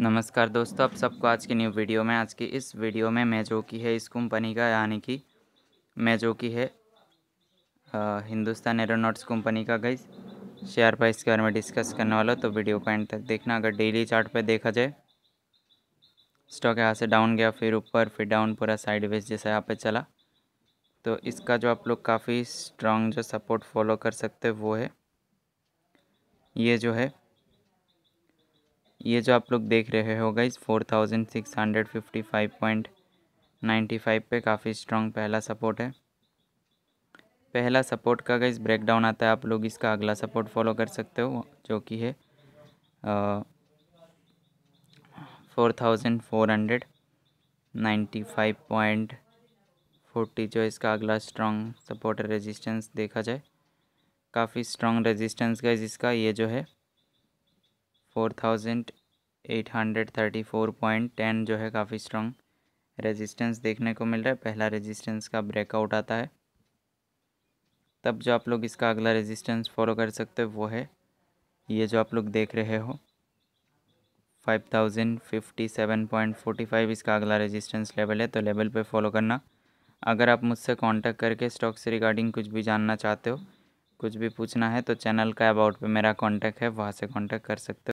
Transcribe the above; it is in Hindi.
नमस्कार दोस्तों आप सबको आज की न्यू वीडियो में आज की इस वीडियो में मैं जो की है इस कंपनी का यानी कि मैं जो की है आ, हिंदुस्तान एरोनॉट्स कंपनी का गई शेयर प्राइस के बारे में डिस्कस करने वाला तो वीडियो को एंड तक देखना अगर डेली चार्ट पे देखा जाए स्टॉक यहाँ से डाउन गया फिर ऊपर फिर डाउन पूरा साइड वेज जैसा यहाँ पर चला तो इसका जो आप लोग काफ़ी स्ट्रॉन्ग जो सपोर्ट फॉलो कर सकते वो है ये जो है ये जो आप लोग देख रहे हो गई four thousand six hundred fifty five point ninety five पर काफ़ी स्ट्रॉन्ग पहला सपोर्ट है पहला सपोर्ट का गई ब्रेकडाउन आता है आप लोग इसका अगला सपोर्ट फॉलो कर सकते हो जो कि है four thousand four hundred ninety five point forty जो इसका अगला स्ट्रॉन्ग सपोर्ट रेजिस्टेंस देखा जाए काफ़ी स्ट्रॉन्ग रेजिस्टेंस गाइज इसका ये जो है फोर थाउजेंड 834.10 जो है काफ़ी स्ट्रॉन्ग रेजिस्टेंस देखने को मिल रहा है पहला रेजिस्टेंस का ब्रेकआउट आता है तब जो आप लोग इसका अगला रेजिस्टेंस फॉलो कर सकते हो वो है ये जो आप लोग देख रहे हो 5057.45 इसका अगला रेजिस्टेंस लेवल है तो लेवल पे फॉलो करना अगर आप मुझसे कांटेक्ट करके स्टॉक से रिगार्डिंग कुछ भी जानना चाहते हो कुछ भी पूछना है तो चैनल का अबाउट पे मेरा कांटेक्ट है वहाँ से कांटेक्ट कर सकते हो